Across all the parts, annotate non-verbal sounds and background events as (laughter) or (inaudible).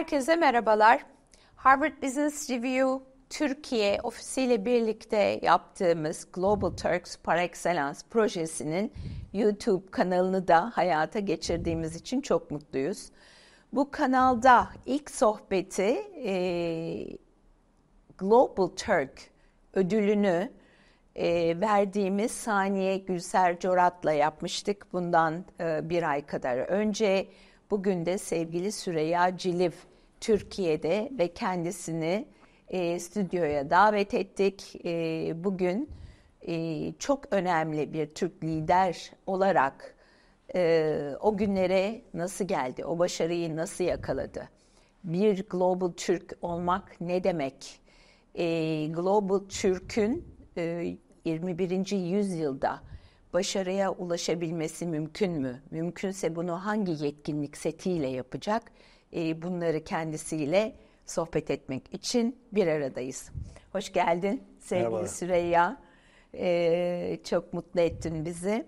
Herkese merhabalar. Harvard Business Review Türkiye ofisiyle birlikte yaptığımız Global Turks Par Excellence projesinin YouTube kanalını da hayata geçirdiğimiz için çok mutluyuz. Bu kanalda ilk sohbeti e, Global Turk ödülünü e, verdiğimiz Saniye Gülser Corat'la yapmıştık bundan e, bir ay kadar önce. Bugün de sevgili Süreyya Cilif Türkiye'de ve kendisini e, stüdyoya davet ettik. E, bugün e, çok önemli bir Türk lider olarak e, o günlere nasıl geldi, o başarıyı nasıl yakaladı? Bir Global Türk olmak ne demek? E, Global Türk'ün e, 21. yüzyılda başarıya ulaşabilmesi mümkün mü? Mümkünse bunu hangi yetkinlik setiyle yapacak? Ee, bunları kendisiyle sohbet etmek için bir aradayız. Hoş geldin sevgili Merhaba. Süreyya. E, çok mutlu ettin bizi.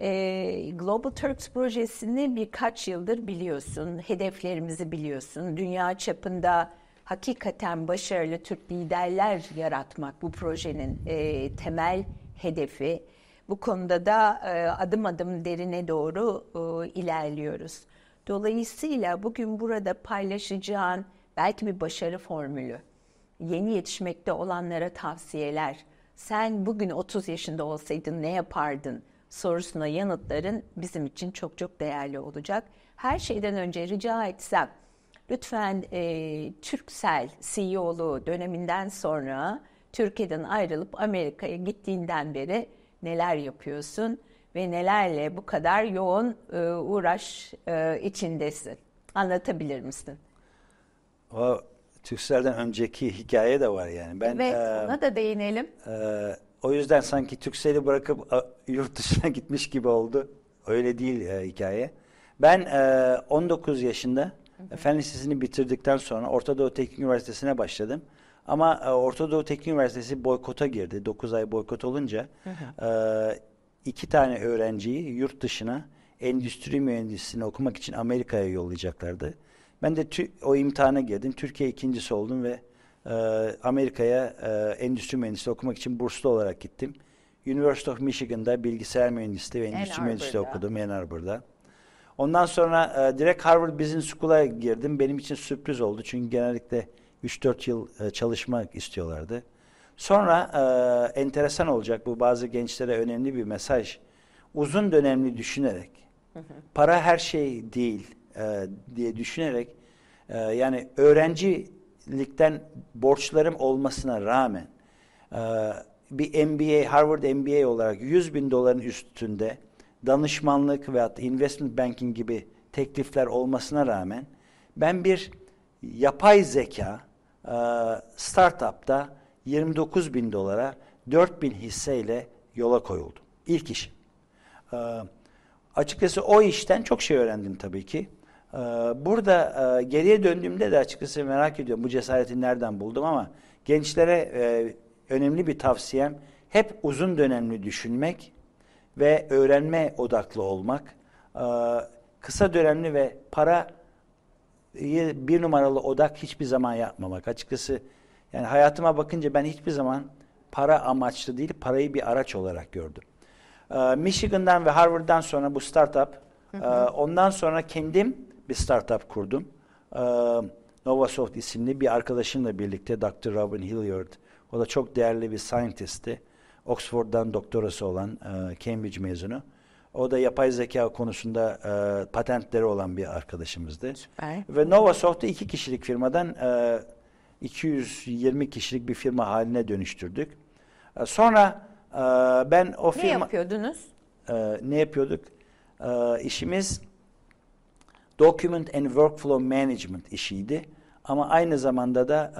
E, Global Turks projesini birkaç yıldır biliyorsun, hedeflerimizi biliyorsun. Dünya çapında hakikaten başarılı Türk liderler yaratmak bu projenin e, temel hedefi. Bu konuda da e, adım adım derine doğru e, ilerliyoruz. Dolayısıyla bugün burada paylaşacağın belki bir başarı formülü, yeni yetişmekte olanlara tavsiyeler, sen bugün 30 yaşında olsaydın ne yapardın sorusuna yanıtların bizim için çok çok değerli olacak. Her şeyden önce rica etsem lütfen e, Türksel CEO'lu döneminden sonra Türkiye'den ayrılıp Amerika'ya gittiğinden beri neler yapıyorsun? ve nelerle bu kadar yoğun e, uğraş e, içindesin? Anlatabilir misin? O Türksel'den önceki hikaye de var yani. Ben, evet, e, ona da değinelim. E, o yüzden sanki Türksel'i bırakıp a, e, yurt dışına (laughs) gitmiş gibi oldu. Öyle değil e, hikaye. Ben e, 19 yaşında hı hı. Fen Lisesi'ni bitirdikten sonra Orta Doğu Teknik Üniversitesi'ne başladım. Ama e, Orta Doğu Teknik Üniversitesi boykota girdi. 9 ay boykot olunca hı hı. E, iki tane öğrenciyi yurt dışına endüstri mühendisliğini okumak için Amerika'ya yollayacaklardı. Ben de o imtihana girdim. Türkiye ikincisi oldum ve e, Amerika'ya e, endüstri mühendisliği okumak için burslu olarak gittim. University of Michigan'da bilgisayar mühendisliği ve endüstri mühendisliği okudum Ann Arbor'da. Ondan sonra e, direkt Harvard Business School'a girdim. Benim için sürpriz oldu çünkü genellikle 3-4 yıl e, çalışmak istiyorlardı. Sonra e, enteresan olacak bu bazı gençlere önemli bir mesaj. Uzun dönemli düşünerek, para her şey değil e, diye düşünerek, e, yani öğrencilikten borçlarım olmasına rağmen e, bir MBA, Harvard MBA olarak 100 bin doların üstünde danışmanlık veyahut investment banking gibi teklifler olmasına rağmen ben bir yapay zeka e, startupta 29 bin dolara 4 bin hisseyle yola koyuldu. İlk iş. Ee, açıkçası o işten çok şey öğrendim tabii ki. Ee, burada e, geriye döndüğümde de açıkçası merak ediyorum bu cesareti nereden buldum ama gençlere e, önemli bir tavsiyem hep uzun dönemli düşünmek ve öğrenme odaklı olmak. Ee, kısa dönemli ve para bir numaralı odak hiçbir zaman yapmamak. Açıkçası yani hayatıma bakınca ben hiçbir zaman para amaçlı değil, parayı bir araç olarak gördüm. Ee, Michigan'dan ve Harvard'dan sonra bu startup, hı hı. E, ondan sonra kendim bir startup kurdum. Ee, Novasoft isimli bir arkadaşımla birlikte Dr. Robin Hilliard. O da çok değerli bir scientist'ti. Oxford'dan doktorası olan e, Cambridge mezunu. O da yapay zeka konusunda e, patentleri olan bir arkadaşımızdı. Süper. Ve Novasoft'u iki kişilik firmadan e, 220 kişilik bir firma haline dönüştürdük. E, sonra e, ben o firma... Ne yapıyordunuz? E, ne yapıyorduk? İşimiz Document and Workflow Management işiydi. Ama aynı zamanda da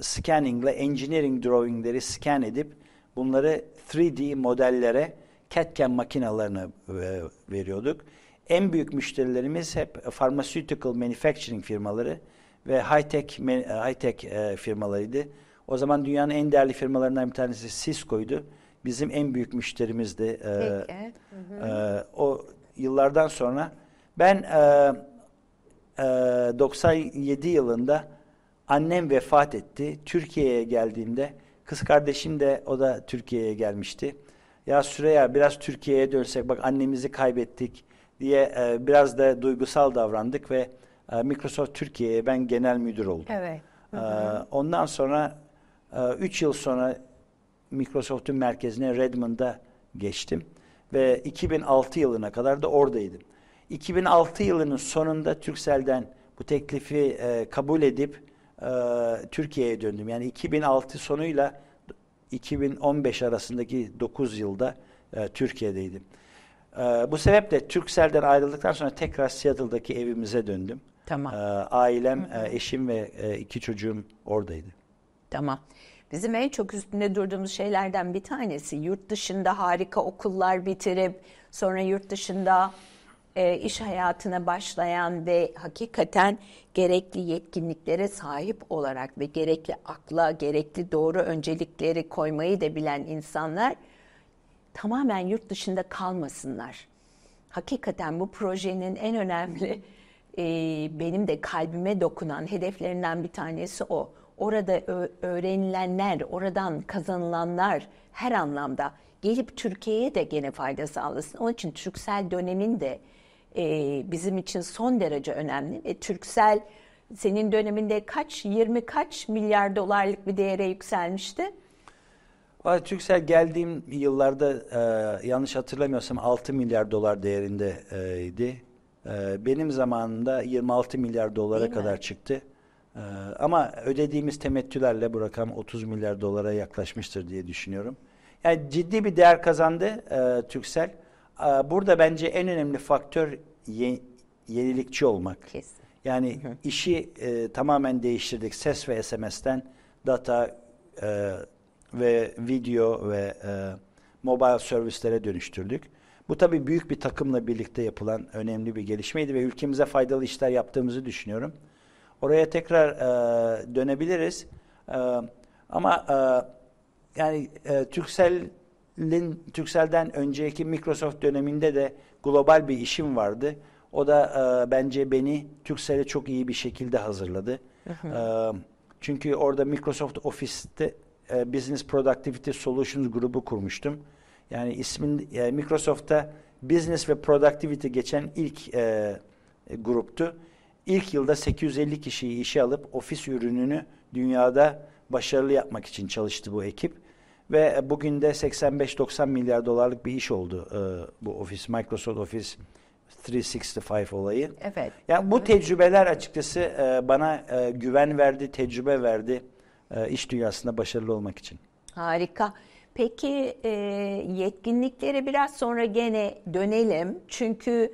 scanning ile engineering drawingleri scan edip bunları 3D modellere CAD-CAM makinalarına veriyorduk. En büyük müşterilerimiz hep pharmaceutical manufacturing firmaları ve high-tech high-tech e, firmalarıydı. O zaman dünyanın en değerli firmalarından bir tanesi Cisco'ydu. Bizim en büyük müşterimizdi. E, Peki. E, o yıllardan sonra ben e, e, 97 yılında annem vefat etti. Türkiye'ye geldiğimde kız kardeşim de o da Türkiye'ye gelmişti. Ya Süreya biraz Türkiye'ye dönsek bak annemizi kaybettik diye e, biraz da duygusal davrandık ve ee, Microsoft Türkiye'ye ben genel müdür oldum. Evet. Ee, hı hı. ondan sonra 3 e, yıl sonra Microsoft'un merkezine Redmond'a geçtim ve 2006 yılına kadar da oradaydım. 2006 yılının sonunda Türksel'den bu teklifi e, kabul edip e, Türkiye'ye döndüm. Yani 2006 sonuyla 2015 arasındaki 9 yılda Türkiye'deydim. bu sebeple Türksel'den ayrıldıktan sonra tekrar Seattle'daki evimize döndüm. Tamam. E, ailem, hı hı. E, eşim ve e, iki çocuğum oradaydı. Tamam. Bizim en çok üstünde durduğumuz şeylerden bir tanesi yurt dışında harika okullar bitirip sonra yurt dışında e, iş hayatına başlayan ve hakikaten gerekli yetkinliklere sahip olarak ve gerekli akla, gerekli doğru öncelikleri koymayı da bilen insanlar tamamen yurt dışında kalmasınlar. Hakikaten bu projenin en önemli e, benim de kalbime dokunan hedeflerinden bir tanesi o. Orada öğrenilenler, oradan kazanılanlar her anlamda gelip Türkiye'ye de gene fayda sağlasın. Onun için Türksel dönemin de e, bizim için son derece önemli ve Türksel senin döneminde kaç 20 kaç milyar dolarlık bir değere yükselmişti? Valla Türksel geldiğim yıllarda e, yanlış hatırlamıyorsam 6 milyar dolar değerindeydi. E, ee, benim zamanımda 26 milyar dolara Değil kadar mi? çıktı. Ee, ama ödediğimiz temettülerle bu rakam 30 milyar dolara yaklaşmıştır diye düşünüyorum. Yani ciddi bir değer kazandı e, Türksel. E, burada bence en önemli faktör ye, yenilikçi olmak. Kesin. Yani hı işi e, tamamen değiştirdik. Ses ve SMS'ten data e, ve video ve e, mobile servislere dönüştürdük. Bu tabii büyük bir takımla birlikte yapılan önemli bir gelişmeydi ve ülkemize faydalı işler yaptığımızı düşünüyorum. Oraya tekrar e, dönebiliriz. E, ama e, yani e, Türksel'in Türksel'den önceki Microsoft döneminde de global bir işim vardı. O da e, bence beni Türksel'e çok iyi bir şekilde hazırladı. E, çünkü orada Microsoft Office'te e, Business Productivity Solutions grubu kurmuştum. Yani ismin e, Microsoft'ta Business ve Productivity geçen ilk e, gruptu. İlk yılda 850 kişiyi işe alıp ofis ürününü dünyada başarılı yapmak için çalıştı bu ekip. Ve bugün de 85-90 milyar dolarlık bir iş oldu e, bu ofis, Microsoft Office 365 olayı. Evet. Yani bu tecrübeler açıkçası e, bana e, güven verdi, tecrübe verdi e, iş dünyasında başarılı olmak için. Harika. Peki e, yetkinliklere biraz sonra gene dönelim. Çünkü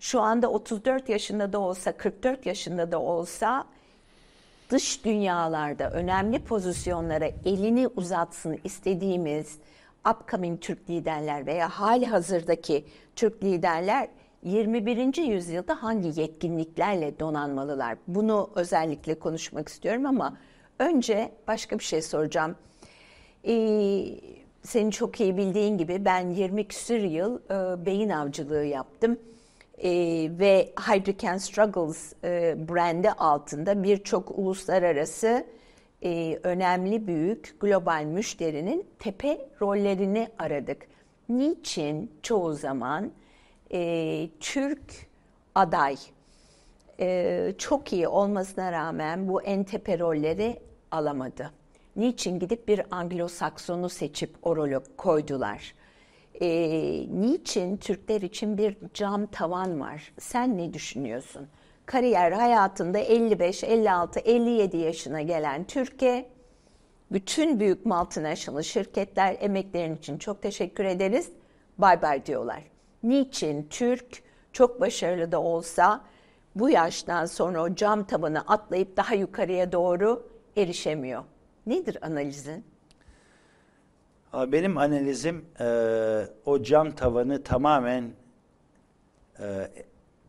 şu anda 34 yaşında da olsa 44 yaşında da olsa dış dünyalarda önemli pozisyonlara elini uzatsın istediğimiz upcoming Türk liderler veya hali hazırdaki Türk liderler 21. yüzyılda hangi yetkinliklerle donanmalılar? Bunu özellikle konuşmak istiyorum ama önce başka bir şey soracağım. Ee, senin çok iyi bildiğin gibi ben 20 küsür yıl e, beyin avcılığı yaptım. E, ve Hydrogen Struggles e, brandi altında birçok uluslararası e, önemli büyük global müşterinin tepe rollerini aradık. Niçin çoğu zaman e, Türk aday e, çok iyi olmasına rağmen bu en tepe rolleri alamadı? niçin gidip bir Anglo-Saksonu seçip oraya koydular? E, niçin Türkler için bir cam tavan var? Sen ne düşünüyorsun? Kariyer hayatında 55, 56, 57 yaşına gelen Türkiye, bütün büyük multinational şirketler emeklerin için çok teşekkür ederiz. Bay bay diyorlar. Niçin Türk çok başarılı da olsa bu yaştan sonra o cam tavanı atlayıp daha yukarıya doğru erişemiyor? Nedir analizin? Benim analizim e, o cam tavanı tamamen e,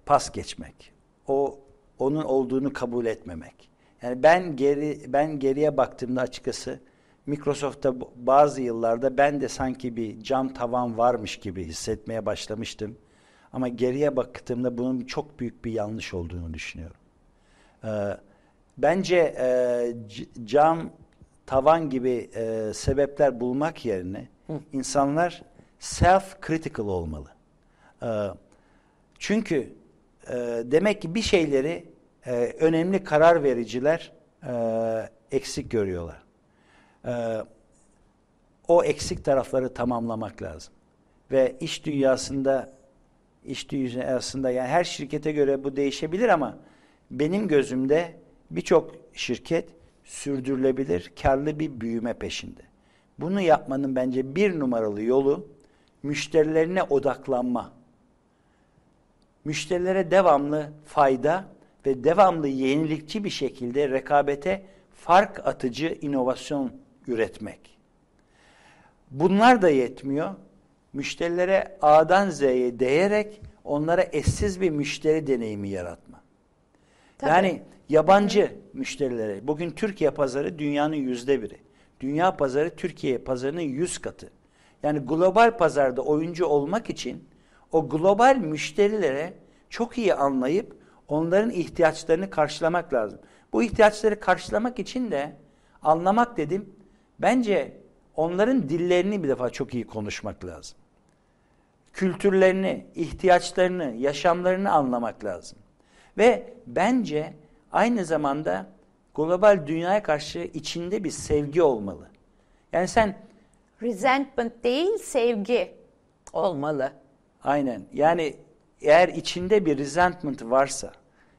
pas geçmek. O onun olduğunu kabul etmemek. Yani ben geri ben geriye baktığımda açıkçası Microsoft'ta bazı yıllarda ben de sanki bir cam tavan varmış gibi hissetmeye başlamıştım. Ama geriye baktığımda bunun çok büyük bir yanlış olduğunu düşünüyorum. Ee, bence e, cam tavan gibi e, sebepler bulmak yerine Hı. insanlar self-critical olmalı. E, çünkü e, demek ki bir şeyleri e, önemli karar vericiler e, eksik görüyorlar. E, o eksik tarafları tamamlamak lazım. Ve iş dünyasında iş dünyasında yani her şirkete göre bu değişebilir ama benim gözümde birçok şirket sürdürülebilir, karlı bir büyüme peşinde. Bunu yapmanın bence bir numaralı yolu müşterilerine odaklanma. Müşterilere devamlı fayda ve devamlı yenilikçi bir şekilde rekabete fark atıcı inovasyon üretmek. Bunlar da yetmiyor. Müşterilere A'dan Z'ye değerek onlara eşsiz bir müşteri deneyimi yaratma. Tabii. Yani Yabancı müşterilere. Bugün Türkiye pazarı dünyanın yüzde biri. Dünya pazarı Türkiye pazarının yüz katı. Yani global pazarda oyuncu olmak için o global müşterilere çok iyi anlayıp onların ihtiyaçlarını karşılamak lazım. Bu ihtiyaçları karşılamak için de anlamak dedim. Bence onların dillerini bir defa çok iyi konuşmak lazım. Kültürlerini, ihtiyaçlarını, yaşamlarını anlamak lazım. Ve bence aynı zamanda global dünyaya karşı içinde bir sevgi olmalı. Yani sen resentment değil sevgi olmalı. Aynen. Yani eğer içinde bir resentment varsa,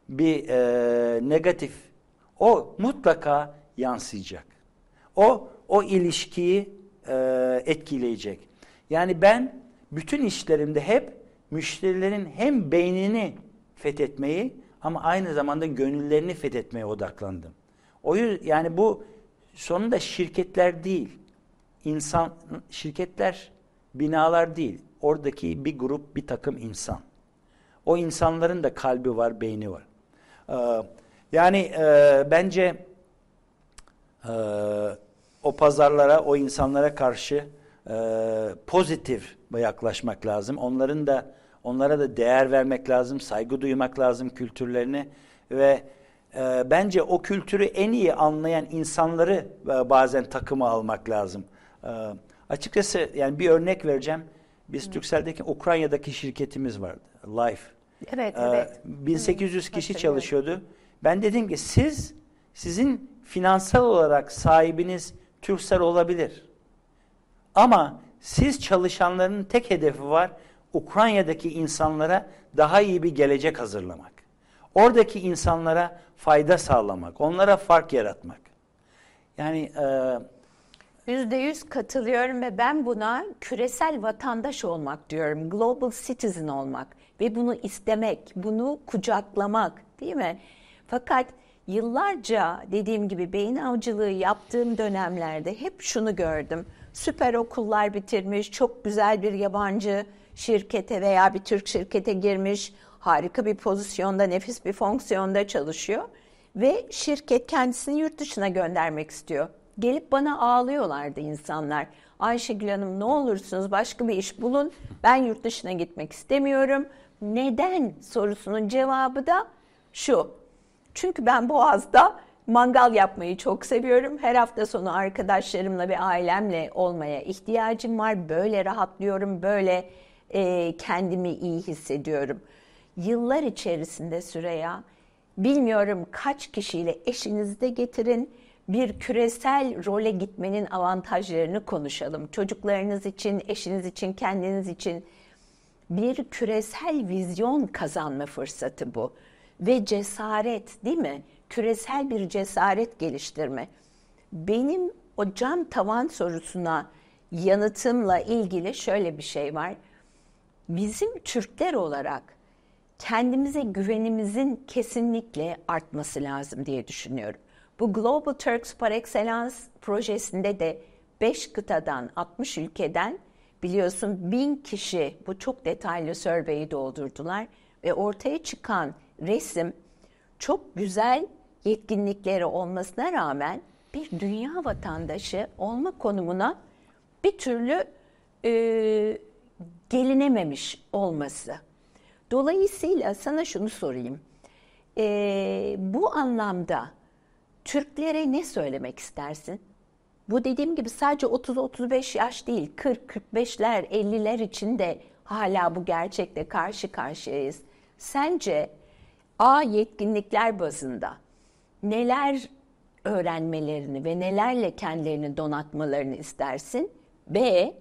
bir e, negatif, o mutlaka yansıyacak. O o ilişkiyi e, etkileyecek. Yani ben bütün işlerimde hep müşterilerin hem beynini fethetmeyi ama aynı zamanda gönüllerini fethetmeye odaklandım. O yüzden yani bu sonunda şirketler değil. insan, şirketler binalar değil. Oradaki bir grup, bir takım insan. O insanların da kalbi var, beyni var. Ee, yani e, bence e, o pazarlara, o insanlara karşı e, pozitif yaklaşmak lazım. Onların da Onlara da değer vermek lazım, saygı duymak lazım kültürlerini ve e, bence o kültürü en iyi anlayan insanları e, bazen takıma almak lazım. E, açıkçası yani bir örnek vereceğim. Biz Hı. Türksel'deki Ukrayna'daki şirketimiz vardı. Life. Evet, ee, evet. 1800 Hı. kişi çalışıyordu. Ben dedim ki siz sizin finansal olarak sahibiniz Türksel olabilir. Ama siz çalışanların tek hedefi var. Ukrayna'daki insanlara daha iyi bir gelecek hazırlamak. Oradaki insanlara fayda sağlamak, onlara fark yaratmak. Yani e, yüzde yüz katılıyorum ve ben buna küresel vatandaş olmak diyorum. Global citizen olmak ve bunu istemek, bunu kucaklamak değil mi? Fakat yıllarca dediğim gibi beyin avcılığı yaptığım dönemlerde hep şunu gördüm. Süper okullar bitirmiş, çok güzel bir yabancı şirkete veya bir Türk şirkete girmiş, harika bir pozisyonda, nefis bir fonksiyonda çalışıyor ve şirket kendisini yurt dışına göndermek istiyor. Gelip bana ağlıyorlardı insanlar. Ayşegül Hanım ne olursunuz başka bir iş bulun. Ben yurt dışına gitmek istemiyorum. Neden sorusunun cevabı da şu. Çünkü ben Boğaz'da mangal yapmayı çok seviyorum. Her hafta sonu arkadaşlarımla ve ailemle olmaya ihtiyacım var. Böyle rahatlıyorum, böyle e, kendimi iyi hissediyorum. Yıllar içerisinde Süreya, bilmiyorum kaç kişiyle eşinizi de getirin, bir küresel role gitmenin avantajlarını konuşalım. Çocuklarınız için, eşiniz için, kendiniz için bir küresel vizyon kazanma fırsatı bu. Ve cesaret değil mi? Küresel bir cesaret geliştirme. Benim o cam tavan sorusuna yanıtımla ilgili şöyle bir şey var bizim Türkler olarak kendimize güvenimizin kesinlikle artması lazım diye düşünüyorum. Bu Global Turks Par Excellence projesinde de 5 kıtadan 60 ülkeden biliyorsun 1000 kişi bu çok detaylı sörbeyi doldurdular ve ortaya çıkan resim çok güzel yetkinlikleri olmasına rağmen bir dünya vatandaşı olma konumuna bir türlü e, gelinememiş olması. Dolayısıyla sana şunu sorayım. Ee, bu anlamda Türklere ne söylemek istersin? Bu dediğim gibi sadece 30-35 yaş değil, 40-45'ler, 50'ler için de hala bu gerçekle karşı karşıyayız. Sence A yetkinlikler bazında neler öğrenmelerini ve nelerle kendilerini donatmalarını istersin? B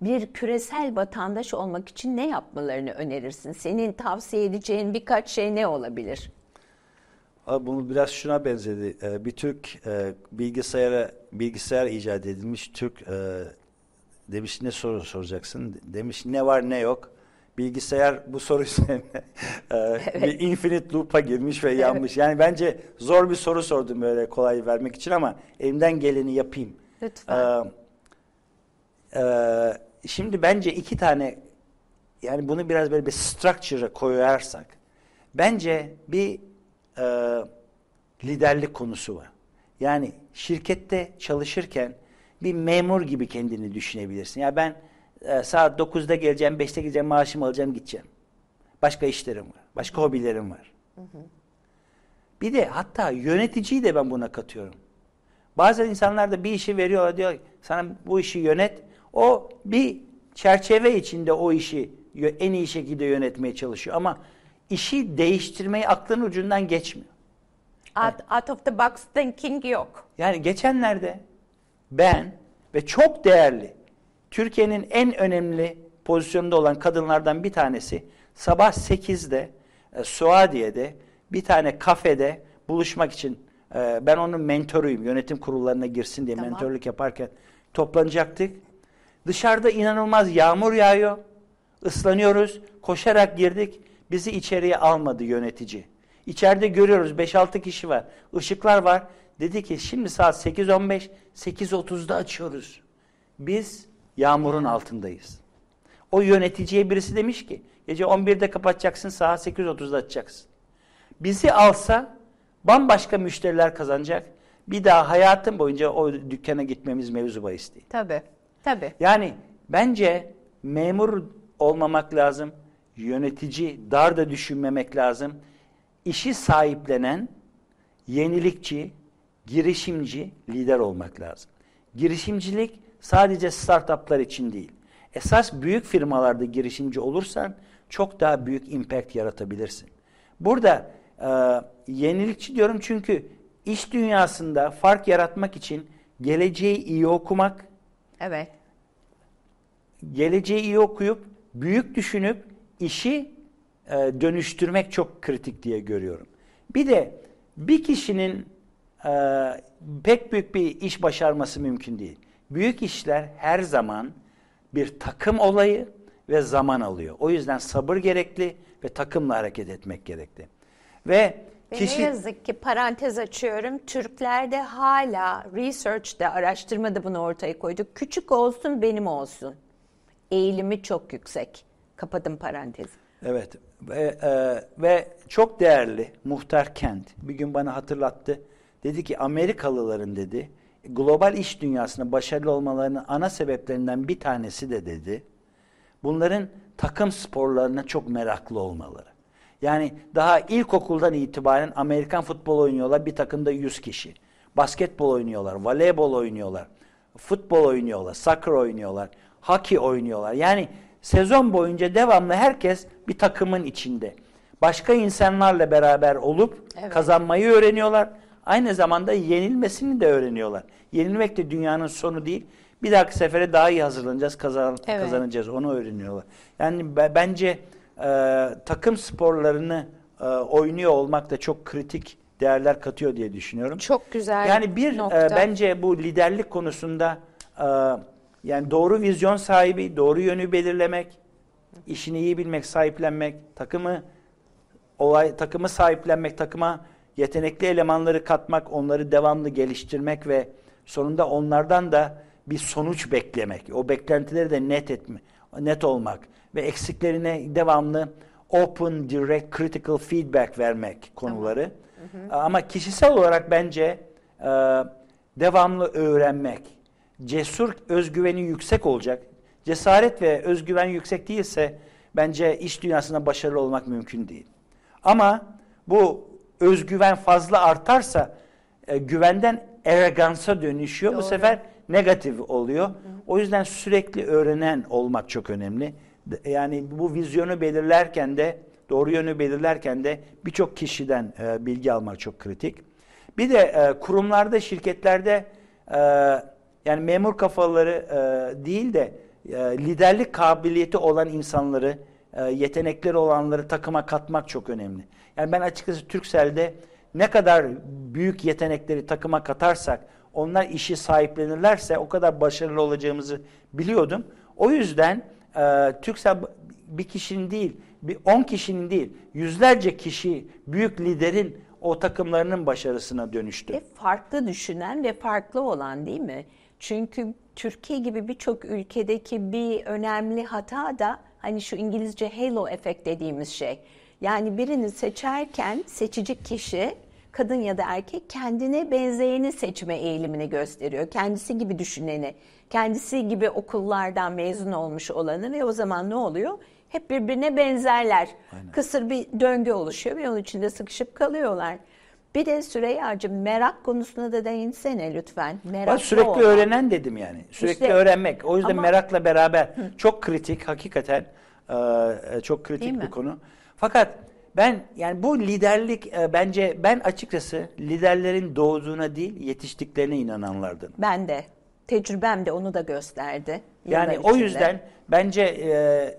bir küresel vatandaş olmak için ne yapmalarını önerirsin? Senin tavsiye edeceğin birkaç şey ne olabilir? Abi bunu biraz şuna benzedi. Ee, bir Türk e, bilgisayara bilgisayar icat edilmiş Türk e, demiş ne soru soracaksın? Demiş ne var ne yok. Bilgisayar bu soru üzerine (laughs) e, evet. bir infinite loop'a girmiş ve yanmış. Evet. Yani bence zor bir soru sordum böyle kolay vermek için ama elimden geleni yapayım. Lütfen. Ee, ee, şimdi bence iki tane yani bunu biraz böyle bir structure'a koyarsak bence bir e, liderlik konusu var. Yani şirkette çalışırken bir memur gibi kendini düşünebilirsin. Ya ben e, saat 9'da geleceğim, 5'te gideceğim, maaşımı alacağım, gideceğim. Başka işlerim var, başka hobilerim var. Bir de hatta yöneticiyi de ben buna katıyorum. Bazen insanlar da bir işi veriyorlar diyor sana bu işi yönet o bir çerçeve içinde o işi en iyi şekilde yönetmeye çalışıyor ama işi değiştirmeyi aklın ucundan geçmiyor. Out, out of the box thinking yok. Yani geçenlerde ben ve çok değerli Türkiye'nin en önemli pozisyonda olan kadınlardan bir tanesi sabah 8'de e, Suadiye'de bir tane kafede buluşmak için e, ben onun mentoruyum yönetim kurullarına girsin diye tamam. mentorluk yaparken toplanacaktık. Dışarıda inanılmaz yağmur yağıyor. Islanıyoruz. Koşarak girdik. Bizi içeriye almadı yönetici. İçeride görüyoruz 5-6 kişi var. Işıklar var. Dedi ki şimdi saat 8.15, 8.30'da açıyoruz. Biz yağmurun altındayız. O yöneticiye birisi demiş ki gece 11'de kapatacaksın saat 8.30'da açacaksın. Bizi alsa bambaşka müşteriler kazanacak. Bir daha hayatım boyunca o dükkana gitmemiz mevzu bahis değil. Tabii. Tabii. Yani bence memur olmamak lazım, yönetici, dar da düşünmemek lazım. İşi sahiplenen, yenilikçi, girişimci, lider olmak lazım. Girişimcilik sadece startuplar için değil. Esas büyük firmalarda girişimci olursan çok daha büyük impact yaratabilirsin. Burada e, yenilikçi diyorum çünkü iş dünyasında fark yaratmak için geleceği iyi okumak, Evet. Geleceği iyi okuyup, büyük düşünüp işi e, dönüştürmek çok kritik diye görüyorum. Bir de bir kişinin e, pek büyük bir iş başarması mümkün değil. Büyük işler her zaman bir takım olayı ve zaman alıyor. O yüzden sabır gerekli ve takımla hareket etmek gerekli. Ve ve Kişi... ne yazık ki parantez açıyorum Türklerde hala research'te araştırmada bunu ortaya koyduk. Küçük olsun benim olsun. Eğilimi çok yüksek. Kapadım parantezi. Evet ve, e, ve çok değerli Muhtar Kent bir gün bana hatırlattı. Dedi ki Amerikalıların dedi global iş dünyasında başarılı olmalarının ana sebeplerinden bir tanesi de dedi bunların takım sporlarına çok meraklı olmaları. Yani daha ilkokuldan itibaren Amerikan futbolu oynuyorlar bir takımda 100 kişi. Basketbol oynuyorlar, voleybol oynuyorlar, futbol oynuyorlar, soccer oynuyorlar, hockey oynuyorlar. Yani sezon boyunca devamlı herkes bir takımın içinde. Başka insanlarla beraber olup evet. kazanmayı öğreniyorlar. Aynı zamanda yenilmesini de öğreniyorlar. Yenilmek de dünyanın sonu değil. Bir dahaki sefere daha iyi hazırlanacağız, kazan evet. kazanacağız. Onu öğreniyorlar. Yani bence e, takım sporlarını e, oynuyor olmak da çok kritik değerler katıyor diye düşünüyorum. Çok güzel. Yani bir e, nokta. E, bence bu liderlik konusunda e, yani doğru vizyon sahibi, doğru yönü belirlemek, işini iyi bilmek, sahiplenmek, takımı olay takımı sahiplenmek, takıma yetenekli elemanları katmak, onları devamlı geliştirmek ve sonunda onlardan da bir sonuç beklemek. O beklentileri de net etme, net olmak ve eksiklerine devamlı open, direct, critical feedback vermek konuları. Tamam. Ama kişisel olarak bence e, devamlı öğrenmek, cesur özgüveni yüksek olacak. Cesaret ve özgüven yüksek değilse bence iş dünyasında başarılı olmak mümkün değil. Ama bu özgüven fazla artarsa e, güvenden elegansa dönüşüyor. Doğru. Bu sefer negatif oluyor. O yüzden sürekli öğrenen olmak çok önemli. Yani bu vizyonu belirlerken de doğru yönü belirlerken de birçok kişiden e, bilgi almak çok kritik. Bir de e, kurumlarda, şirketlerde e, yani memur kafaları e, değil de e, liderlik kabiliyeti olan insanları, e, yetenekleri olanları takıma katmak çok önemli. Yani ben açıkçası Türksel'de ne kadar büyük yetenekleri takıma katarsak onlar işi sahiplenirlerse o kadar başarılı olacağımızı biliyordum. O yüzden e, Türksel bir kişinin değil, bir on kişinin değil, yüzlerce kişi büyük liderin o takımlarının başarısına dönüştü. Ve farklı düşünen ve farklı olan değil mi? Çünkü Türkiye gibi birçok ülkedeki bir önemli hata da hani şu İngilizce halo efekt dediğimiz şey. Yani birini seçerken seçici kişi kadın ya da erkek kendine benzeyeni seçme eğilimini gösteriyor. Kendisi gibi düşüneni, kendisi gibi okullardan mezun olmuş olanı ve o zaman ne oluyor? Hep birbirine benzerler. Aynen. Kısır bir döngü oluşuyor ve onun içinde sıkışıp kalıyorlar. Bir de Süreyya'cığım merak konusuna da değinsene lütfen. Meraklı sürekli olan. öğrenen dedim yani. Sürekli işte, öğrenmek. O yüzden ama, merakla beraber hı. çok kritik hakikaten çok kritik bir konu. Fakat ben yani bu liderlik e, bence ben açıkçası liderlerin doğduğuna değil yetiştiklerine inananlardım. Ben de. Tecrübem de onu da gösterdi. Yani o yüzden bence e,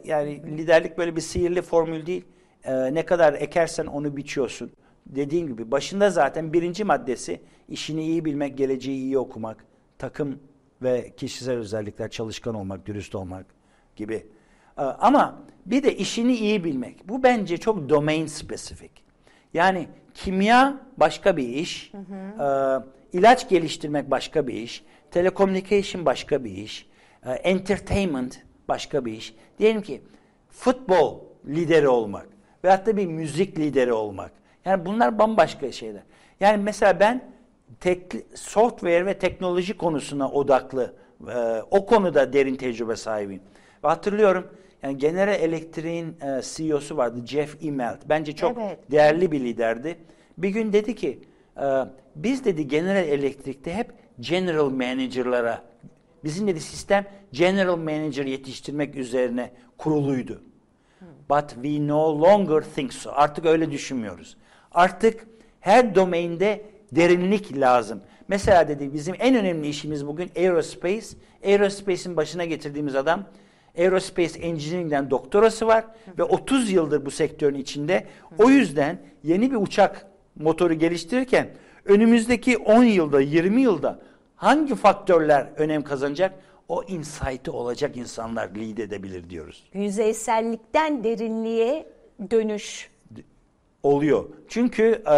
yani liderlik böyle bir sihirli formül değil. E, ne kadar ekersen onu biçiyorsun. Dediğim gibi başında zaten birinci maddesi işini iyi bilmek, geleceği iyi okumak, takım ve kişisel özellikler, çalışkan olmak, dürüst olmak gibi ee, ama bir de işini iyi bilmek. Bu bence çok domain spesifik. Yani kimya başka bir iş, hı ee, hı. ilaç geliştirmek başka bir iş, telecommunication başka bir iş, ee, entertainment başka bir iş. Diyelim ki futbol lideri olmak veyahut da bir müzik lideri olmak. Yani bunlar bambaşka şeyler. Yani mesela ben tek, software ve teknoloji konusuna odaklı, e, o konuda derin tecrübe sahibiyim. Ve hatırlıyorum General Electric'in e, CEO'su vardı Jeff Immelt. Bence çok evet. değerli bir liderdi. Bir gün dedi ki e, biz dedi General Electric'te hep General Manager'lara bizim dedi sistem General Manager yetiştirmek üzerine kuruluydu. But we no longer think so. Artık öyle düşünmüyoruz. Artık her domainde derinlik lazım. Mesela dedi bizim en önemli işimiz bugün aerospace. Aerospace'in başına getirdiğimiz adam Aerospace Engineering'den doktorası var ve 30 yıldır bu sektörün içinde. O yüzden yeni bir uçak motoru geliştirirken önümüzdeki 10 yılda, 20 yılda hangi faktörler önem kazanacak? O insight'ı olacak insanlar lead edebilir diyoruz. Yüzeysellikten derinliğe dönüş oluyor. Çünkü e,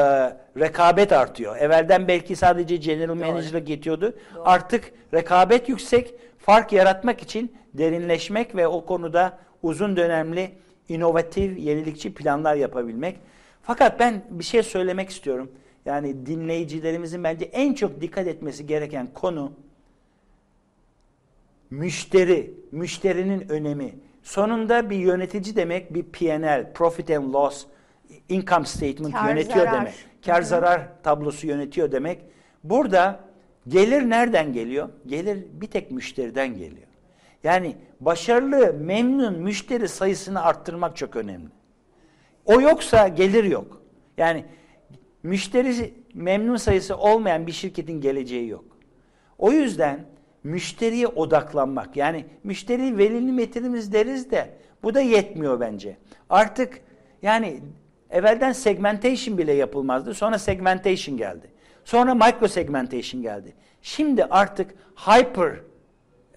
rekabet artıyor. Evvelden belki sadece general manager'lık yetiyordu. Artık rekabet yüksek. Fark yaratmak için derinleşmek ve o konuda uzun dönemli inovatif, yenilikçi planlar yapabilmek. Fakat ben bir şey söylemek istiyorum. Yani dinleyicilerimizin bence en çok dikkat etmesi gereken konu müşteri, müşterinin önemi. Sonunda bir yönetici demek bir P&L, Profit and Loss income statement Kar yönetiyor zarar. demek. Kar Hı. zarar tablosu yönetiyor demek. Burada gelir nereden geliyor? Gelir bir tek müşteriden geliyor. Yani başarılı, memnun müşteri sayısını arttırmak çok önemli. O yoksa gelir yok. Yani müşteri memnun sayısı olmayan bir şirketin geleceği yok. O yüzden müşteriye odaklanmak. Yani müşteri veli nimetimiz deriz de bu da yetmiyor bence. Artık yani Evvelden segmentation bile yapılmazdı. Sonra segmentation geldi. Sonra micro segmentation geldi. Şimdi artık hyper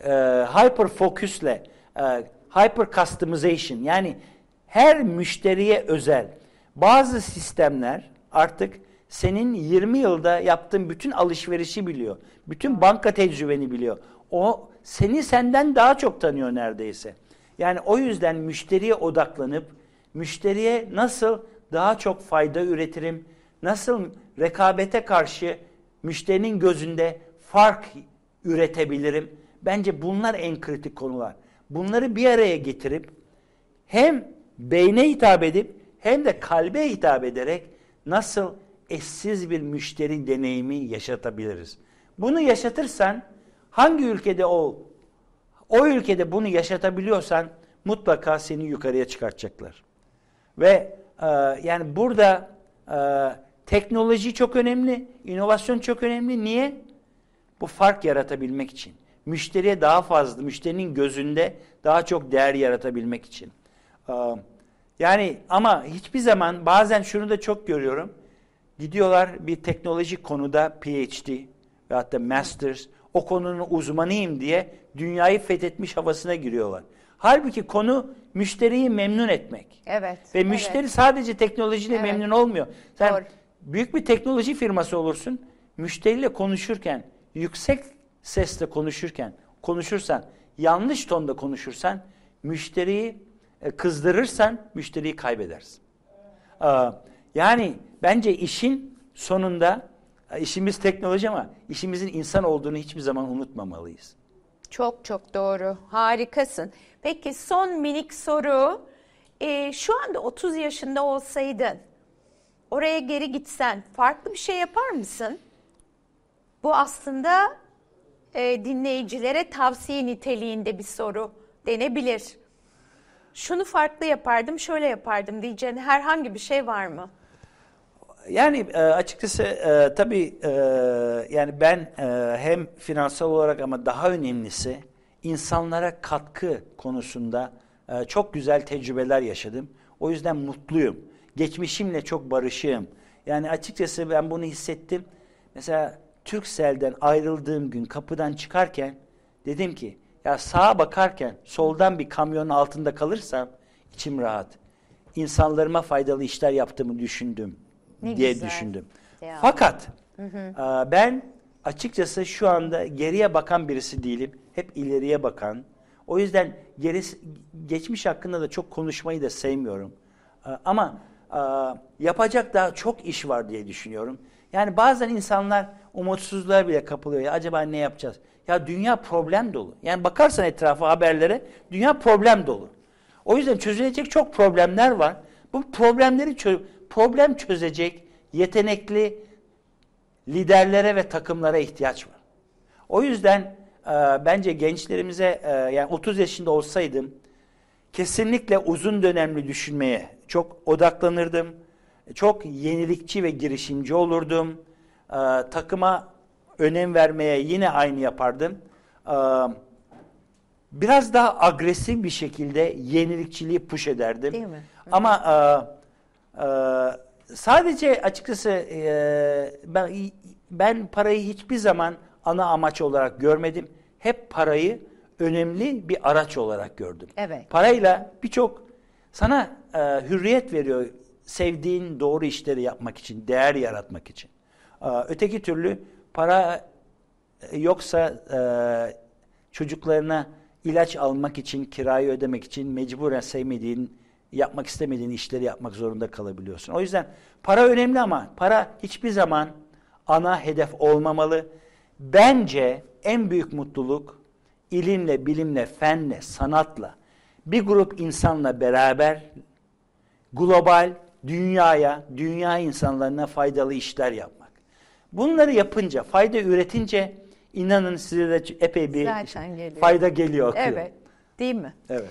e, hyper focusle e, hyper customization yani her müşteriye özel bazı sistemler artık senin 20 yılda yaptığın bütün alışverişi biliyor. Bütün banka tecrübeni biliyor. O seni senden daha çok tanıyor neredeyse. Yani o yüzden müşteriye odaklanıp müşteriye nasıl daha çok fayda üretirim? Nasıl rekabete karşı müşterinin gözünde fark üretebilirim? Bence bunlar en kritik konular. Bunları bir araya getirip hem beyne hitap edip hem de kalbe hitap ederek nasıl eşsiz bir müşteri deneyimi yaşatabiliriz? Bunu yaşatırsan hangi ülkede ol, o ülkede bunu yaşatabiliyorsan mutlaka seni yukarıya çıkartacaklar. Ve ee, yani burada e, teknoloji çok önemli, inovasyon çok önemli. Niye? Bu fark yaratabilmek için. Müşteriye daha fazla, müşterinin gözünde daha çok değer yaratabilmek için. E, yani ama hiçbir zaman bazen şunu da çok görüyorum. Gidiyorlar bir teknoloji konuda PhD veyahut da Masters o konunun uzmanıyım diye dünyayı fethetmiş havasına giriyorlar. Halbuki konu müşteriyi memnun etmek. Evet. Ve müşteri evet. sadece teknolojiyle evet. memnun olmuyor. Sen Doğru. büyük bir teknoloji firması olursun. Müşteriyle konuşurken, yüksek sesle konuşurken, konuşursan, yanlış tonda konuşursan, müşteriyi e, kızdırırsan müşteriyi kaybedersin. Yani bence işin sonunda e, işimiz teknoloji ama işimizin insan olduğunu hiçbir zaman unutmamalıyız. Çok çok doğru. Harikasın. Peki son minik soru. Ee, şu anda 30 yaşında olsaydın, oraya geri gitsen farklı bir şey yapar mısın? Bu aslında e, dinleyicilere tavsiye niteliğinde bir soru denebilir. Şunu farklı yapardım, şöyle yapardım diyeceğin herhangi bir şey var mı? Yani e, açıkçası e, tabii e, yani ben e, hem finansal olarak ama daha önemlisi insanlara katkı konusunda e, çok güzel tecrübeler yaşadım. O yüzden mutluyum. Geçmişimle çok barışığım. Yani açıkçası ben bunu hissettim. Mesela Türksel'den ayrıldığım gün kapıdan çıkarken dedim ki ya sağa bakarken soldan bir kamyonun altında kalırsam içim rahat. İnsanlarıma faydalı işler yaptığımı düşündüm ne diye güzel. düşündüm. Ya. Fakat hı hı. E, ben açıkçası şu anda geriye bakan birisi değilim. Hep ileriye bakan. O yüzden gerisi, geçmiş hakkında da çok konuşmayı da sevmiyorum. E, ama e, yapacak daha çok iş var diye düşünüyorum. Yani bazen insanlar umutsuzluğa bile kapılıyor. Ya acaba ne yapacağız? Ya dünya problem dolu. Yani bakarsan etrafa haberlere dünya problem dolu. O yüzden çözülecek çok problemler var. Bu problemleri çö problem çözecek yetenekli liderlere ve takımlara ihtiyaç var. O yüzden e, bence gençlerimize e, yani 30 yaşında olsaydım kesinlikle uzun dönemli düşünmeye çok odaklanırdım. Çok yenilikçi ve girişimci olurdum. E, takıma önem vermeye yine aynı yapardım. E, biraz daha agresif bir şekilde yenilikçiliği push ederdim. Değil mi? Ama e, ee, sadece açıkçası e, ben, ben parayı hiçbir zaman ana amaç olarak görmedim. Hep parayı önemli bir araç olarak gördüm. Evet. Parayla birçok sana e, hürriyet veriyor sevdiğin doğru işleri yapmak için, değer yaratmak için. E, öteki türlü para e, yoksa e, çocuklarına ilaç almak için, kirayı ödemek için mecburen sevmediğin yapmak istemediğin işleri yapmak zorunda kalabiliyorsun. O yüzden para önemli ama para hiçbir zaman ana hedef olmamalı. Bence en büyük mutluluk ilimle, bilimle, fenle, sanatla bir grup insanla beraber global dünyaya, dünya insanlarına faydalı işler yapmak. Bunları yapınca, fayda üretince inanın size de epey bir Zaten fayda geliyor. Akıyor. Evet. Değil mi? Evet.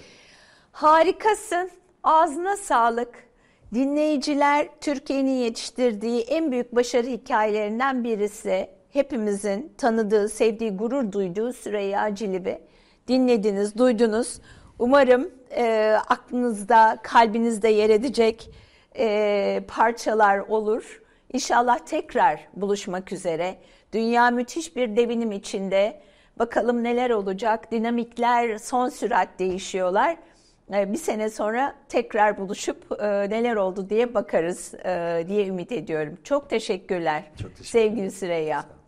Harikasın. Ağzına sağlık. Dinleyiciler Türkiye'nin yetiştirdiği en büyük başarı hikayelerinden birisi. Hepimizin tanıdığı, sevdiği, gurur duyduğu Süreyya Cilibi. Dinlediniz, duydunuz. Umarım e, aklınızda, kalbinizde yer edecek e, parçalar olur. İnşallah tekrar buluşmak üzere. Dünya müthiş bir devinim içinde. Bakalım neler olacak. Dinamikler son sürat değişiyorlar. E, bir sene sonra tekrar buluşup e, neler oldu diye bakarız e, diye ümit ediyorum. Çok teşekkürler. Çok teşekkür Sevgili Süreyya.